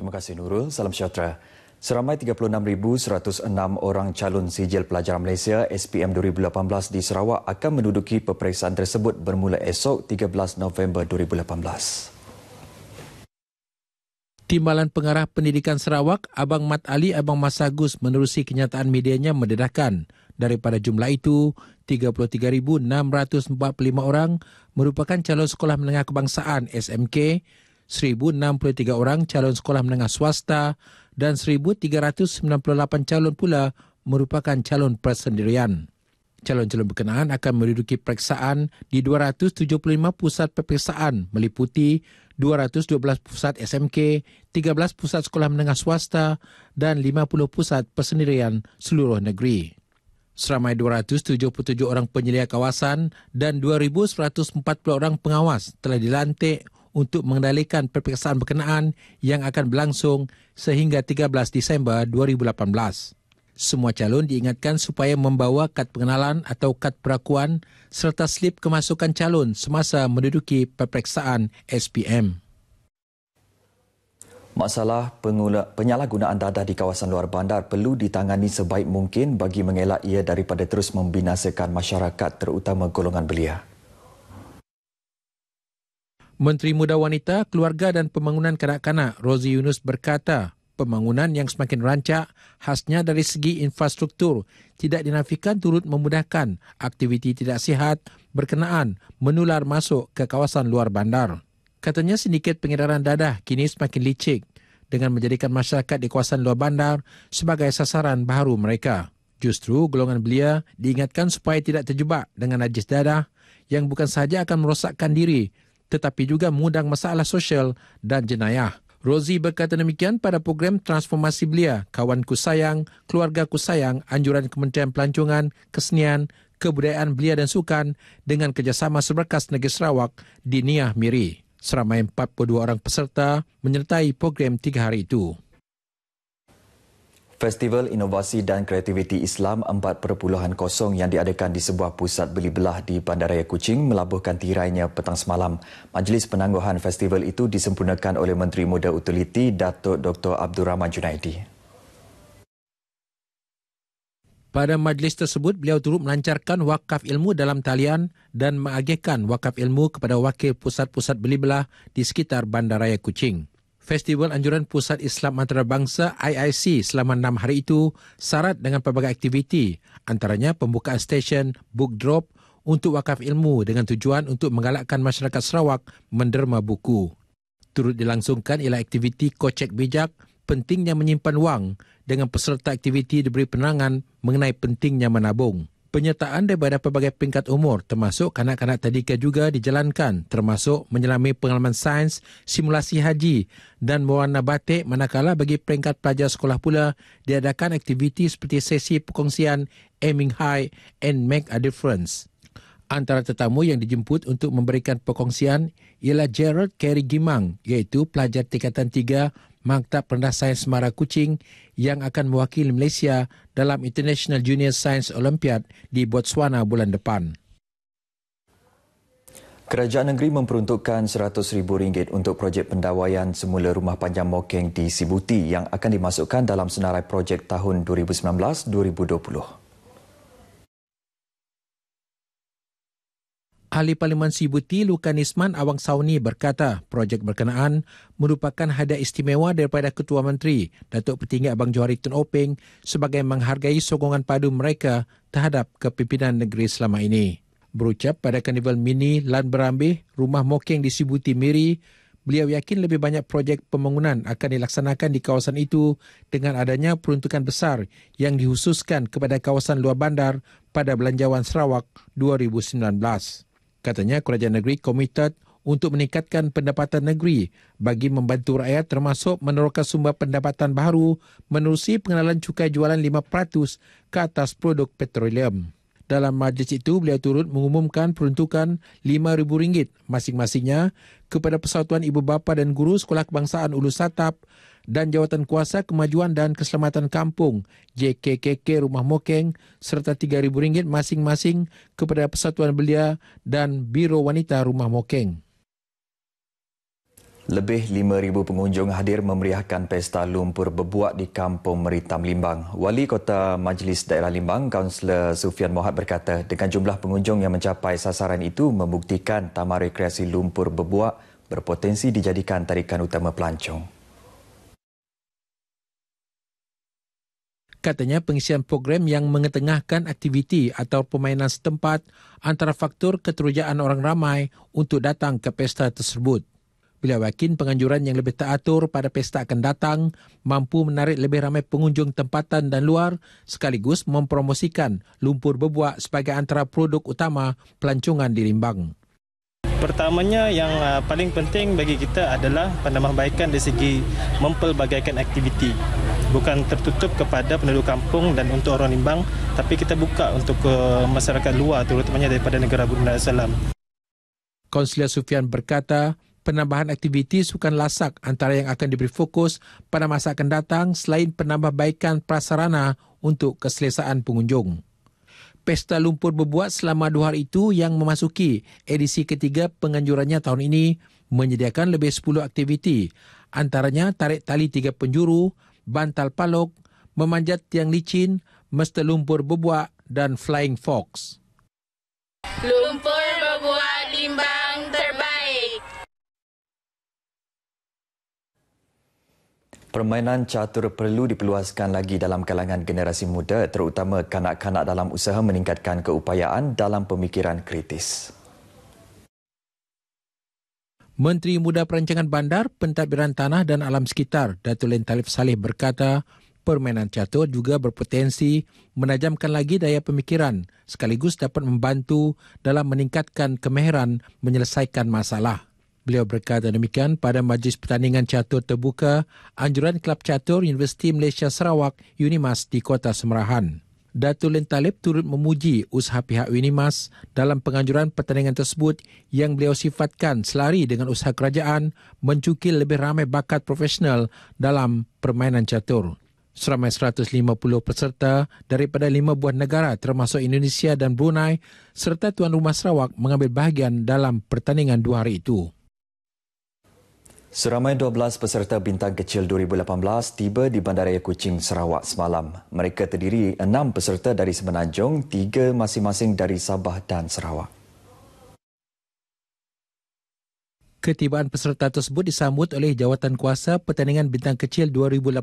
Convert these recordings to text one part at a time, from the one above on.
Terima kasih Nurul. Salam sejahtera. Seramai 36,106 orang calon sijil pelajar Malaysia SPM 2018 di Sarawak akan menduduki peperiksaan tersebut bermula esok 13 November 2018. Timbalan Pengarah Pendidikan Sarawak, Abang Mat Ali Abang Masagus menerusi kenyataan medianya mendedahkan daripada jumlah itu, 33,645 orang merupakan calon sekolah menengah kebangsaan SMK 1,063 orang calon sekolah menengah swasta dan 1,398 calon pula merupakan calon persendirian. Calon-calon berkenaan akan menduduki periksaan di 275 pusat peperiksaan meliputi 212 pusat SMK, 13 pusat sekolah menengah swasta dan 50 pusat persendirian seluruh negeri. Seramai 277 orang penyelia kawasan dan 2,140 orang pengawas telah dilantik untuk mengendalikan peperiksaan berkenaan yang akan berlangsung sehingga 13 Disember 2018. Semua calon diingatkan supaya membawa kad pengenalan atau kad perakuan serta slip kemasukan calon semasa menduduki peperiksaan SPM. Masalah pengula, penyalahgunaan dadah di kawasan luar bandar perlu ditangani sebaik mungkin bagi mengelak ia daripada terus membinasakan masyarakat terutama golongan belia. Menteri Muda Wanita, Keluarga dan Pembangunan Kanak-kanak Rosie Yunus berkata, pembangunan yang semakin rancak, khasnya dari segi infrastruktur, tidak dinafikan turut memudahkan aktiviti tidak sihat berkenaan menular masuk ke kawasan luar bandar. Katanya sindiket pengedaran dadah kini semakin licik dengan menjadikan masyarakat di kawasan luar bandar sebagai sasaran baru mereka. Justru golongan belia diingatkan supaya tidak terjebak dengan najis dadah yang bukan sahaja akan merosakkan diri tetapi juga mudang masalah sosial dan jenayah. Rozi berkata demikian pada program transformasi belia Kawanku Sayang, Keluargaku Sayang, Anjuran Kementerian Pelancongan, Kesenian, Kebudayaan Belia dan Sukan dengan kerjasama Seberkas Negeri Sarawak di Niah Miri. Seramai 42 orang peserta menyertai program tiga hari itu. Festival Inovasi dan Kreativiti Islam 4.0 yang diadakan di sebuah pusat beli belah di Bandaraya Kuching melabuhkan tirainya petang semalam. Majlis penangguhan festival itu disempurnakan oleh Menteri Muda Utiliti Datuk Dr. Abdul Rahman Junaidi. Pada majlis tersebut, beliau turut melancarkan wakaf ilmu dalam talian dan mengagihkan wakaf ilmu kepada wakil pusat-pusat beli belah di sekitar Bandaraya Kuching. Festival Anjuran Pusat Islam Antarabangsa IIC selama enam hari itu syarat dengan pelbagai aktiviti antaranya pembukaan stesen, book drop untuk wakaf ilmu dengan tujuan untuk menggalakkan masyarakat Sarawak menderma buku. Turut dilangsungkan ialah aktiviti kocek bijak pentingnya menyimpan wang dengan peserta aktiviti diberi penerangan mengenai pentingnya menabung penyertaan daripada pelbagai peringkat umur termasuk kanak-kanak tadika juga dijalankan termasuk menyelami pengalaman sains, simulasi haji dan mewarna batik manakala bagi peringkat pelajar sekolah pula diadakan aktiviti seperti sesi perkongsian Aiming High and Make a Difference. Antara tetamu yang dijemput untuk memberikan perkongsian ialah Gerald Kerry Gimang iaitu pelajar tingkatan Maktab Perendah Sains Semara Kuching yang akan mewakili Malaysia dalam International Junior Science Olympiad di Botswana bulan depan. Kerajaan negeri memperuntukkan RM100,000 untuk projek pendawaian semula rumah panjang mokeng di Sibuti yang akan dimasukkan dalam senarai projek tahun 2019-2020. Ahli Parlimen Sibuti Lukan Isman Awang Sauni berkata projek berkenaan merupakan hadiah istimewa daripada Ketua Menteri Datuk Petinggi Abang Johari Tun Openg sebagai menghargai sokongan padu mereka terhadap kepimpinan negeri selama ini. Berucap pada kanibal mini Lan Berambih, rumah mokeng di Sibuti Miri, beliau yakin lebih banyak projek pembangunan akan dilaksanakan di kawasan itu dengan adanya peruntukan besar yang dihususkan kepada kawasan luar bandar pada Belanjawan Sarawak 2019. Katanya kerajaan negeri komited untuk meningkatkan pendapatan negeri bagi membantu rakyat termasuk meneroka sumber pendapatan baru menerusi pengenalan cukai jualan 5% ke atas produk petroleum. Dalam majlis itu, beliau turut mengumumkan peruntukan RM5,000 masing-masingnya kepada Persatuan Ibu Bapa dan Guru Sekolah Kebangsaan Ulu Satap dan Jawatan Kuasa Kemajuan dan Keselamatan Kampung JKKK Rumah Mokeng serta RM3,000 masing-masing kepada Persatuan Belia dan Biro Wanita Rumah Mokeng. Lebih 5,000 pengunjung hadir memeriahkan Pesta Lumpur Bebuak di Kampung Meritam Limbang. Wali Kota Majlis Daerah Limbang, Kaunselor Sufian Mohad berkata, dengan jumlah pengunjung yang mencapai sasaran itu membuktikan Taman Rekreasi Lumpur Bebuak berpotensi dijadikan tarikan utama pelancong. Katanya pengisian program yang mengetengahkan aktiviti atau permainan setempat antara faktor keterujaan orang ramai untuk datang ke pesta tersebut. Beliau yakin penganjuran yang lebih teratur pada pesta akan datang mampu menarik lebih ramai pengunjung tempatan dan luar sekaligus mempromosikan lumpur berbuak sebagai antara produk utama pelancongan di Limbang. Pertamanya yang uh, paling penting bagi kita adalah penambahbaikan dari segi mempelbagaikan aktiviti bukan tertutup kepada penduduk kampung dan untuk orang Limbang tapi kita buka untuk ke eh, masyarakat luar terutamanya daripada negara Brunei Darussalam. Konselor Sufian berkata, penambahan aktiviti sukan lasak antara yang akan diberi fokus pada masa akan datang selain penambahbaikan prasarana untuk keselesaan pengunjung. Pesta Lumpur Berbuat selama dua hari itu yang memasuki edisi ketiga penganjurannya tahun ini menyediakan lebih 10 aktiviti antaranya tarik tali tiga penjuru, bantal palok, memanjat tiang licin, mesta lumpur berbuak dan flying fox. Lumpur berbuak limbang terbaik. Permainan catur perlu diperluaskan lagi dalam kalangan generasi muda terutama kanak-kanak dalam usaha meningkatkan keupayaan dalam pemikiran kritis. Menteri Muda Perancangan Bandar, Pentadbiran Tanah dan Alam Sekitar, Datuk Lin Talib Saleh berkata, permainan catur juga berpotensi menajamkan lagi daya pemikiran sekaligus dapat membantu dalam meningkatkan kemahiran menyelesaikan masalah. Beliau berkata demikian pada majlis pertandingan catur terbuka Anjuran Kelab Catur Universiti Malaysia Sarawak Unimas di Kota Semerahan. Datuk Lin Talib turut memuji usaha pihak Winimas dalam penganjuran pertandingan tersebut yang beliau sifatkan selari dengan usaha kerajaan mencukil lebih ramai bakat profesional dalam permainan catur. Seramai 150 peserta daripada lima buah negara termasuk Indonesia dan Brunei serta Tuan Rumah Sarawak mengambil bahagian dalam pertandingan dua hari itu. Seramai 12 peserta Bintang Kecil 2018 tiba di Bandaraya Kuching, Sarawak semalam. Mereka terdiri 6 peserta dari Semenanjung, 3 masing-masing dari Sabah dan Sarawak. Ketibaan peserta tersebut disambut oleh jawatan kuasa pertandingan Bintang Kecil 2018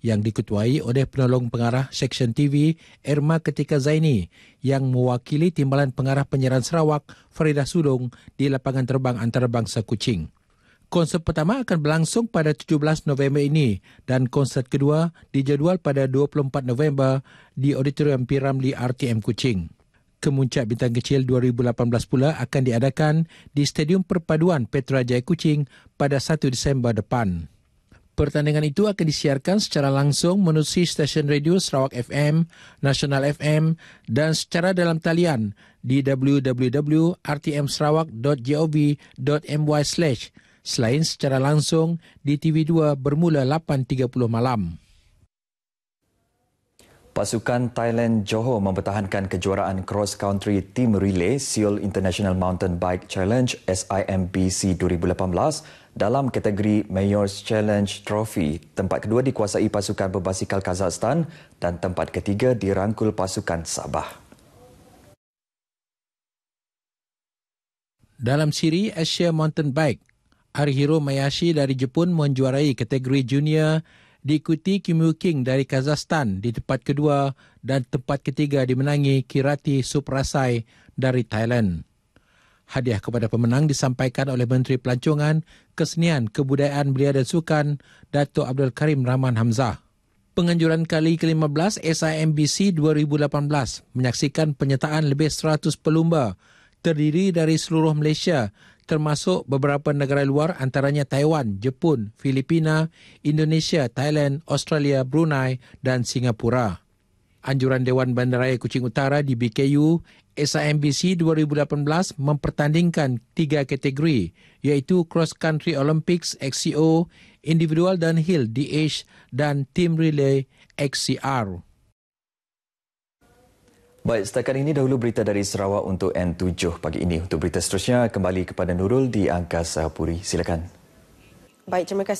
yang diketuai oleh penolong pengarah Seksyen TV Irma Ketika Zaini yang mewakili Timbalan Pengarah Penyiaran Sarawak Farida Sulung di lapangan terbang antarabangsa Kuching. Konsert pertama akan berlangsung pada 17 November ini dan konsert kedua dijadual pada 24 November di Auditorium Piramli RTM Kuching. Kemuncak Bintang Kecil 2018 pula akan diadakan di Stadium Perpaduan Petra Jaya Kuching pada 1 Disember depan. Pertandingan itu akan disiarkan secara langsung menerusi stesen radio Sarawak FM, Nasional FM dan secara dalam talian di wwwrtmsarawakgovmy slash selain secara langsung di TV2 bermula 8.30 malam. Pasukan Thailand Johor mempertahankan kejuaraan cross country team relay Seoul International Mountain Bike Challenge SIMBC 2018 dalam kategori Mayor's Challenge Trophy. Tempat kedua dikuasai pasukan berbasikal Kazakhstan dan tempat ketiga dirangkul pasukan Sabah. Dalam siri Asia Mountain Bike, Arhiro Mayashi dari Jepun menjuarai kategori junior diikuti Kim Kimu King dari Kazakhstan di tempat kedua dan tempat ketiga dimenangi Kirati Suprasai dari Thailand. Hadiah kepada pemenang disampaikan oleh Menteri Pelancongan, Kesenian, Kebudayaan Belia dan Sukan, Datuk Abdul Karim Rahman Hamzah. Penganjuran kali ke-15 SIMBC 2018 menyaksikan penyertaan lebih 100 pelumba terdiri dari seluruh Malaysia termasuk beberapa negara luar antaranya Taiwan, Jepun, Filipina, Indonesia, Thailand, Australia, Brunei dan Singapura. Anjuran Dewan Bandaraya Kuching Utara di BKU, SIMBC 2018 mempertandingkan tiga kategori iaitu Cross Country Olympics XCO, Individual Downhill DH dan Team Relay XCR. Baik, setakat ini dahulu berita dari Sarawak untuk N7 pagi ini. Untuk berita seterusnya, kembali kepada Nurul di Angkasa Puri. Silakan. Baik, terima kasih.